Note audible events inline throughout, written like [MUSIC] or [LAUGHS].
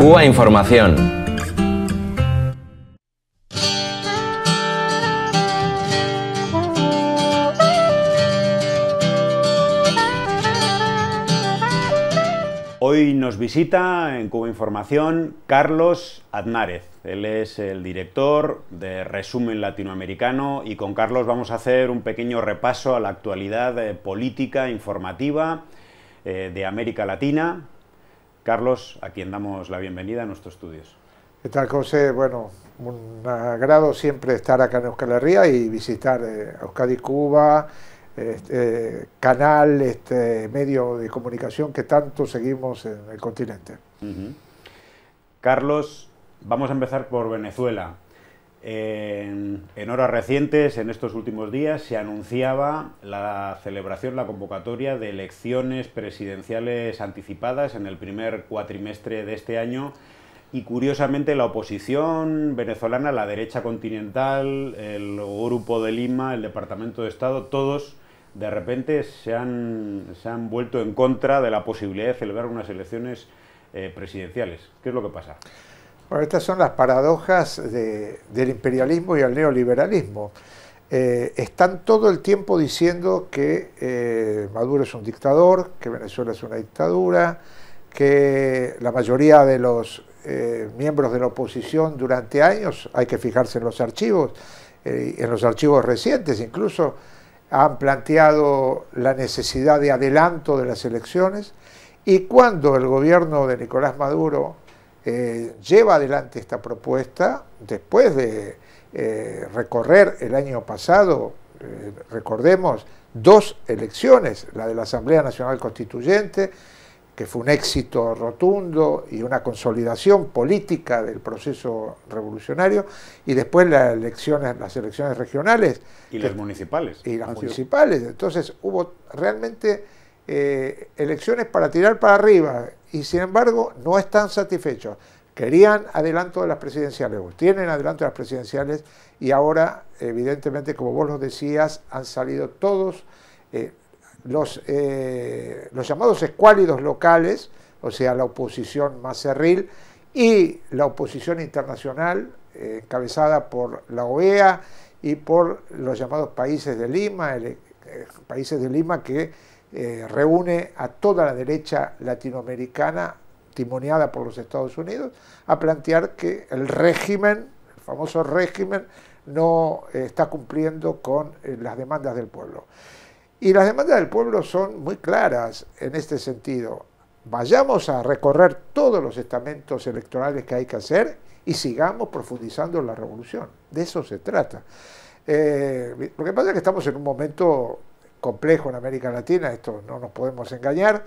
Cuba Información. Hoy nos visita en Cuba Información Carlos Aznárez. Él es el director de Resumen Latinoamericano y con Carlos vamos a hacer un pequeño repaso a la actualidad eh, política informativa eh, de América Latina, Carlos, a quien damos la bienvenida a nuestros estudios. ¿Qué tal, José? Bueno, un agrado siempre estar acá en Euskal Herria y visitar eh, Euskadi Cuba, este, canal, este medio de comunicación que tanto seguimos en el continente. Carlos, vamos a empezar por Venezuela. En, horas recientes, en estos últimos días, se anunciaba la celebración, la convocatoria de elecciones presidenciales anticipadas en el primer cuatrimestre de este año y curiosamente la oposición venezolana, la derecha continental, el Grupo de Lima, el Departamento de Estado, todos de repente se han, vuelto en contra de la posibilidad de celebrar unas elecciones eh, presidenciales. ¿Qué es lo que pasa? Bueno, estas son las paradojas del imperialismo y el neoliberalismo. Eh, están todo el tiempo diciendo que eh, Maduro es un dictador, que Venezuela es una dictadura, que la mayoría de los eh, miembros de la oposición durante años, hay que fijarse en los archivos, en los archivos recientes incluso, han planteado la necesidad de adelanto de las elecciones y cuando el gobierno de Nicolás Maduro eh, lleva adelante esta propuesta después de eh, recorrer el año pasado, eh, recordemos, dos elecciones, la de la Asamblea Nacional Constituyente, que fue un éxito rotundo y una consolidación política del proceso revolucionario, y después las elecciones, las elecciones regionales. Y las municipales. Y las municipales. Entonces hubo realmente elecciones para tirar para arriba y sin embargo no están satisfechos. Querían adelanto de las presidenciales, tienen adelanto de las presidenciales y ahora, evidentemente, como vos lo decías, han salido todos eh, los, eh, los llamados escuálidos locales, o sea, la oposición más cerril, y la oposición internacional, eh, encabezada por la OEA y por los llamados países de Lima, países de Lima que eh, reúne a toda la derecha latinoamericana, timoneada por los Estados Unidos, a plantear que el régimen, el famoso régimen, no eh, está cumpliendo con eh, las demandas del pueblo. Y las demandas del pueblo son muy claras en este sentido. Vayamos a recorrer todos los estamentos electorales que hay que hacer y sigamos profundizando la revolución. De eso se trata. lo que pasa es que estamos en un momento complejo en América Latina, esto no nos podemos engañar.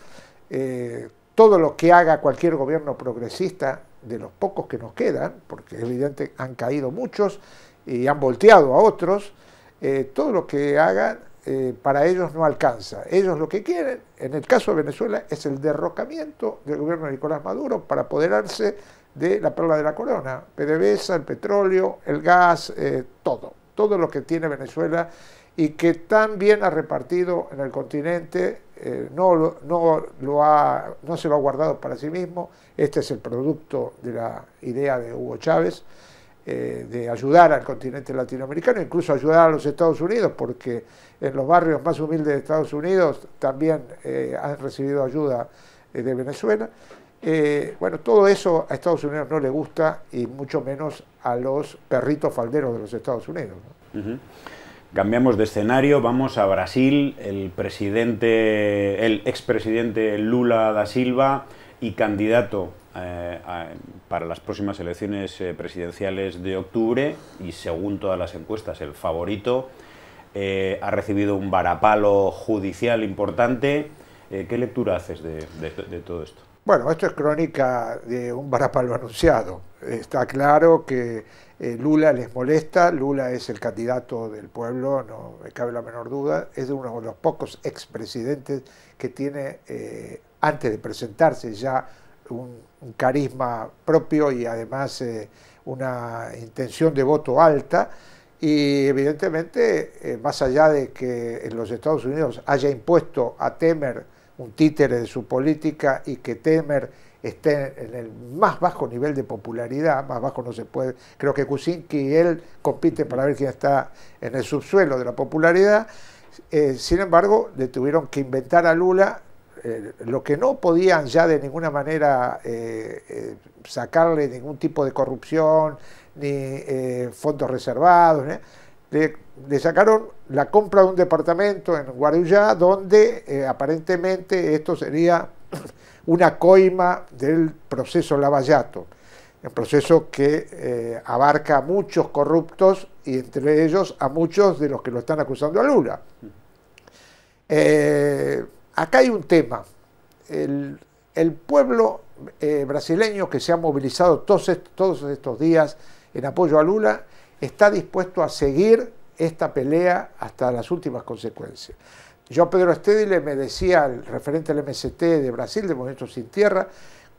Eh, todo lo que haga cualquier gobierno progresista, de los pocos que nos quedan, porque es evidente han caído muchos y han volteado a otros, eh, todo lo que hagan eh, para ellos no alcanza. Ellos lo que quieren, en el caso de Venezuela, es el derrocamiento del gobierno de Nicolás Maduro para apoderarse de la perla de la corona, PDVSA, el petróleo, el gas, todo, todo lo que tiene Venezuela y que tan bien ha repartido en el continente, eh, no, lo ha, no se lo ha guardado para sí mismo. Este es el producto de la idea de Hugo Chávez, eh, de ayudar al continente latinoamericano, incluso ayudar a los Estados Unidos, porque en los barrios más humildes de Estados Unidos también eh, han recibido ayuda de Venezuela. bueno, todo eso a Estados Unidos no le gusta y mucho menos a los perritos falderos de los Estados Unidos. Cambiamos de escenario, vamos a Brasil. El presidente, el expresidente Lula da Silva y candidato eh, para las próximas elecciones eh, presidenciales de octubre y según todas las encuestas el favorito, eh, ha recibido un varapalo judicial importante. ¿Qué lectura haces de, de todo esto? Bueno, esto es crónica de un varapalo anunciado. Está claro que eh, Lula les molesta, Lula es el candidato del pueblo, no me cabe la menor duda, es uno de los pocos expresidentes que tiene, eh, antes de presentarse ya, un, carisma propio y además eh, una intención de voto alta. Y evidentemente, más allá de que en los Estados Unidos haya impuesto a Temer un títere de su política y que Temer esté en el más bajo nivel de popularidad, más bajo no se puede, creo que Kuczynski y él compiten para ver quién está en el subsuelo de la popularidad, eh, sin embargo le tuvieron que inventar a Lula eh, lo que no podían ya de ninguna manera eh, sacarle ningún tipo de corrupción, ni fondos reservados, le, sacaron la compra de un departamento en Guarujá, donde aparentemente esto sería una coima del proceso Lavallato, un proceso que eh, abarca a muchos corruptos y entre ellos a muchos de los que lo están acusando a Lula. Eh, acá hay un tema. El, pueblo eh, brasileño que se ha movilizado todos estos días en apoyo a Lula está dispuesto a seguir esta pelea hasta las últimas consecuencias. Yo Pedro Stedile me decía, el referente del MST de Brasil, de Movimiento Sin Tierra,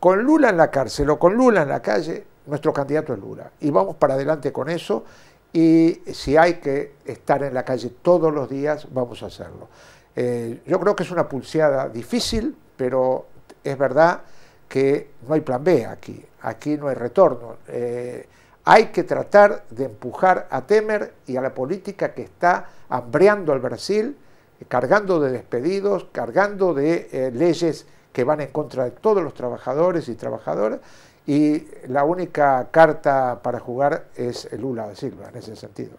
con Lula en la cárcel o con Lula en la calle, nuestro candidato es Lula. Y vamos para adelante con eso y si hay que estar en la calle todos los días, vamos a hacerlo. Eh, yo creo que es una pulseada difícil, pero es verdad que no hay plan B aquí, aquí no hay retorno. Eh, hay que tratar de empujar a Temer y a la política que está hambreando al Brasil cargando de despedidos, cargando de eh, leyes que van en contra de todos los trabajadores y trabajadoras, y la única carta para jugar es el Lula de Silva, en ese sentido.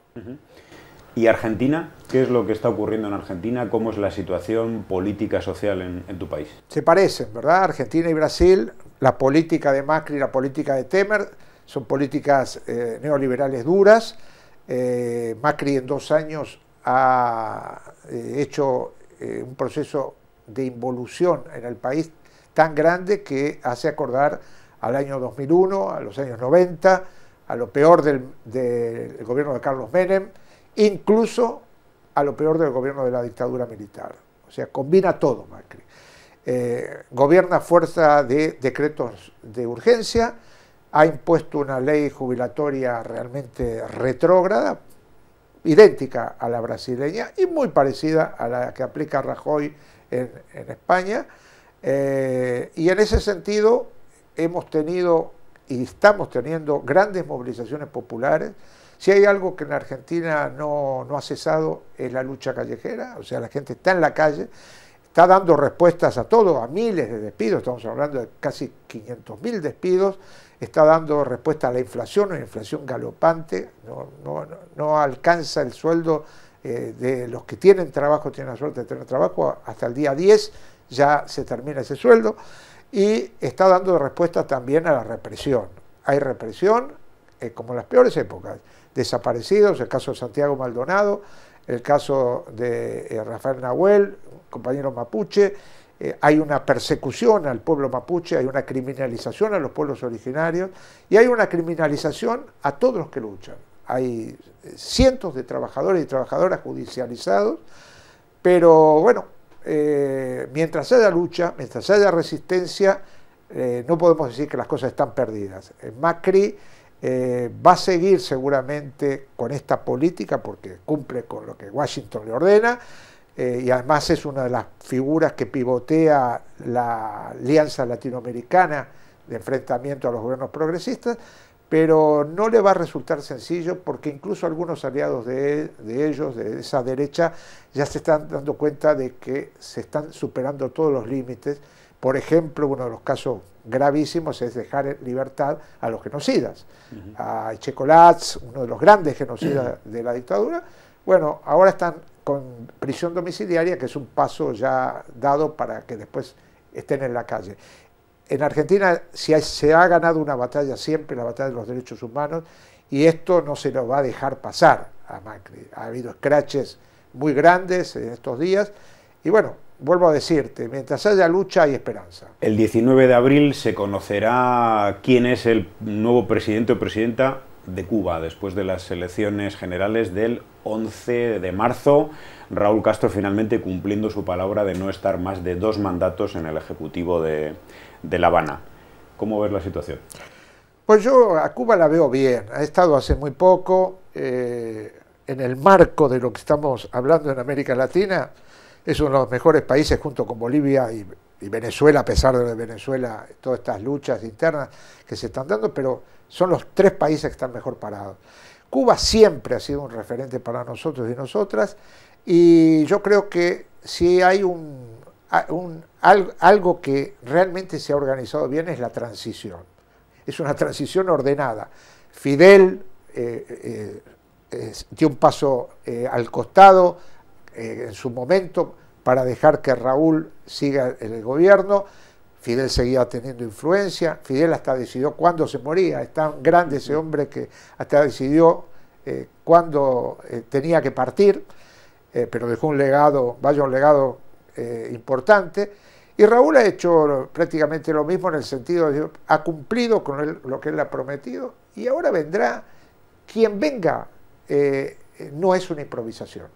¿Y Argentina? ¿Qué es lo que está ocurriendo en Argentina? ¿Cómo es la situación política, social en, tu país? Se parecen, ¿verdad? Argentina y Brasil, la política de Macri y la política de Temer son políticas eh, neoliberales duras. Eh, Macri en dos años ha eh, hecho eh, un proceso de involución en el país tan grande que hace acordar al año 2001, a los años 90, a lo peor del, gobierno de Carlos Menem, incluso a lo peor del gobierno de la dictadura militar. O sea, combina todo Macri. Gobierna eh, gobierna fuerza de decretos de urgencia, ha impuesto una ley jubilatoria realmente retrógrada, idéntica a la brasileña y muy parecida a la que aplica Rajoy en, España. Eh, y en ese sentido hemos tenido y estamos teniendo grandes movilizaciones populares. Si hay algo que en Argentina no, no ha cesado es la lucha callejera, o sea, la gente está en la calle, está dando respuestas a todo, a miles de despidos, estamos hablando de casi 500.000 despidos, está dando respuesta a la inflación, una inflación galopante, no, alcanza el sueldo eh, de los que tienen trabajo, tienen la suerte de tener trabajo, hasta el día 10 ya se termina ese sueldo, y está dando respuesta también a la represión. Hay represión eh, como en las peores épocas, desaparecidos, el caso de Santiago Maldonado, el caso de eh, Rafael Nahuel, compañero mapuche, eh, hay una persecución al pueblo mapuche, hay una criminalización a los pueblos originarios y hay una criminalización a todos los que luchan. Hay eh, cientos de trabajadores y trabajadoras judicializados, pero bueno, eh, mientras haya lucha, mientras haya resistencia, no podemos decir que las cosas están perdidas. Macri va a seguir seguramente con esta política porque cumple con lo que Washington le ordena, eh, y además es una de las figuras que pivotea la alianza latinoamericana de enfrentamiento a los gobiernos progresistas, pero no le va a resultar sencillo porque incluso algunos aliados de, ellos, de esa derecha, ya se están dando cuenta de que se están superando todos los límites. Por ejemplo, uno de los casos gravísimos es dejar en libertad a los genocidas, a Checolatz, uno de los grandes genocidas de la dictadura. Bueno, ahora están con prisión domiciliaria, que es un paso ya dado para que después estén en la calle. En Argentina se ha ganado una batalla siempre, la batalla de los derechos humanos, y esto no se lo va a dejar pasar a Macri. Ha habido scratches muy grandes en estos días, y bueno, vuelvo a decirte, mientras haya lucha hay esperanza. El 19 de abril se conocerá quién es el nuevo presidente o presidenta de Cuba después de las elecciones generales del 11 de marzo. Raúl Castro finalmente cumpliendo su palabra de no estar más de dos mandatos en el Ejecutivo de, La Habana. ¿Cómo ves la situación? Pues yo a Cuba la veo bien. Ha estado hace muy poco eh, en el marco de lo que estamos hablando en América Latina. Es uno de los mejores países junto con Bolivia y, y Venezuela, a pesar de Venezuela, todas estas luchas internas que se están dando, pero son los tres países que están mejor parados. Cuba siempre ha sido un referente para nosotros y nosotras, y yo creo que si hay un, algo que realmente se ha organizado bien es la transición. Es una transición ordenada. Fidel eh, eh, dio un paso eh, al costado en su momento para dejar que Raúl siga en el gobierno. Fidel seguía teniendo influencia, Fidel hasta decidió cuándo se moría, es tan grande ese hombre que hasta decidió eh, cuándo eh, tenía que partir, eh, pero dejó un legado, vaya un legado importante. Y Raúl ha hecho prácticamente lo mismo en el sentido de ha cumplido con lo que él ha prometido y ahora vendrá quien venga, no es una improvisación.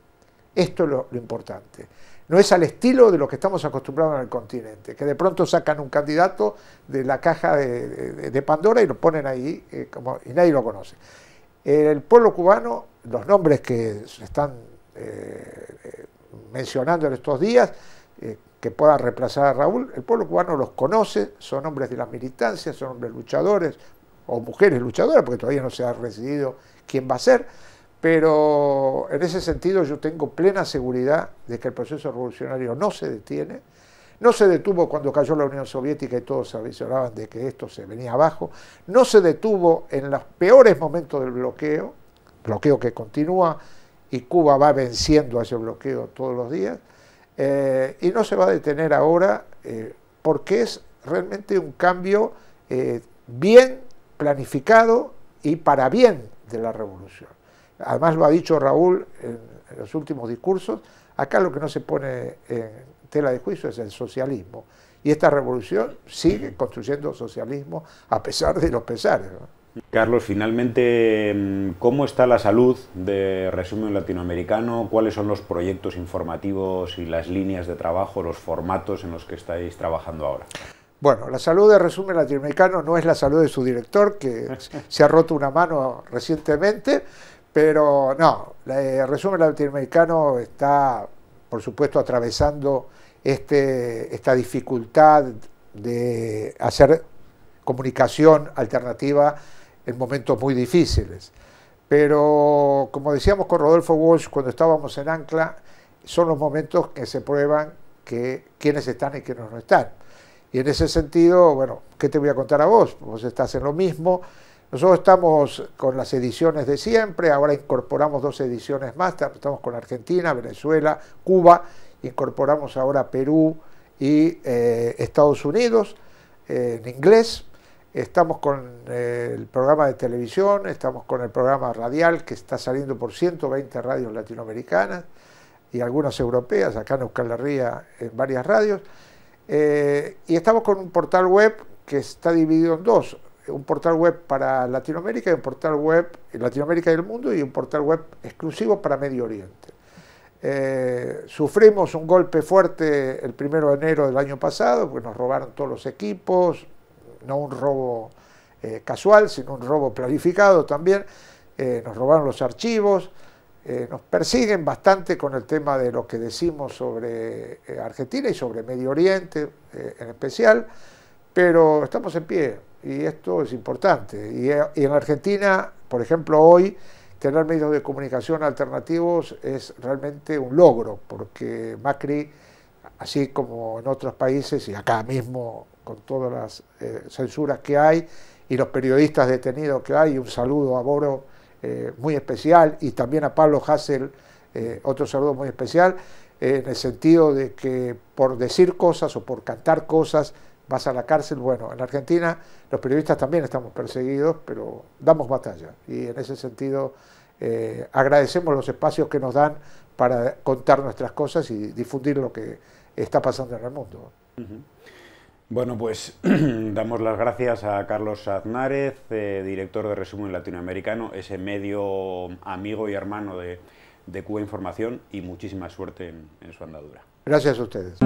Esto es lo importante no es al estilo de lo que estamos acostumbrados en el continente, que de pronto sacan un candidato de la caja de, Pandora y lo ponen ahí eh, como, y nadie lo conoce. El pueblo cubano, los nombres que se están eh, eh, mencionando en estos días, que pueda reemplazar a Raúl, el pueblo cubano los conoce, son hombres de la militancia, son hombres luchadores o mujeres luchadoras, porque todavía no se ha decidido quién va a ser pero en ese sentido yo tengo plena seguridad de que el proceso revolucionario no se detiene, no se detuvo cuando cayó la Unión Soviética y todos se avisoraban de que esto se venía abajo. No se detuvo en los peores momentos del bloqueo, bloqueo que continúa y Cuba va venciendo a ese bloqueo todos los días. Eh, y no se va a detener ahora eh, porque es realmente un cambio eh, bien planificado y para bien de la revolución además lo ha dicho Raúl en, los últimos discursos, acá lo que no se pone en tela de juicio es el socialismo. Y esta revolución sigue construyendo socialismo a pesar de los pesares. Carlos, finalmente, mm, ¿cómo está la salud de Resumen Latinoamericano? ¿Cuáles son los proyectos informativos y las líneas de trabajo, los formatos en los que estáis trabajando ahora? Bueno, la salud de Resumen Latinoamericano no es la salud de su director, que [LAUGHS] se ha roto una mano recientemente, pero no, eh, el resumen latinoamericano está, por supuesto, atravesando este, esta dificultad de hacer comunicación alternativa en momentos muy difíciles. Pero, como decíamos con Rodolfo Walsh cuando estábamos en Ancla, son los momentos que se prueban que quiénes están y quiénes no están. Y en ese sentido, bueno, ¿qué te voy a contar a vos? Vos estás en lo mismo nosotros estamos con las ediciones de siempre, ahora incorporamos dos ediciones más, estamos con Argentina, Venezuela, Cuba, incorporamos ahora Perú y eh, Estados Unidos eh, en inglés, estamos con eh, el programa de televisión, estamos con el programa radial que está saliendo por 120 radios latinoamericanas y algunas europeas, acá en Euskal Herria en varias radios, y estamos con un portal web que está dividido en dos, un portal web para Latinoamérica y un portal web en Latinoamérica y el mundo y un portal web exclusivo para Medio Oriente. Eh, sufrimos un golpe fuerte el primero de enero del año pasado, porque nos robaron todos los equipos, no un robo eh, casual, sino un robo planificado también, eh, nos robaron los archivos, nos persiguen bastante con el tema de lo que decimos sobre Argentina y sobre Medio Oriente en especial, pero estamos en pie, y esto es importante. Eh, y, en Argentina, por ejemplo, hoy tener medios de comunicación alternativos es realmente un logro, porque Macri, así como en otros países y acá mismo, con todas las eh, censuras que hay y los periodistas detenidos que hay, un saludo a Boro eh, muy especial y también a Pablo Hassel, otro saludo muy especial, en el sentido de que por decir cosas o por cantar cosas, vas a la cárcel. Bueno, en Argentina los periodistas también estamos perseguidos, pero damos batalla. Y en ese sentido eh, agradecemos los espacios que nos dan para contar nuestras cosas y difundir lo que está pasando en el mundo. Bueno, pues [CLEARS THROAT] damos las gracias a Carlos Aznárez, eh, director de Resumen Latinoamericano, ese medio amigo y hermano de, Cuba Información y muchísima suerte en, su andadura. Gracias a ustedes.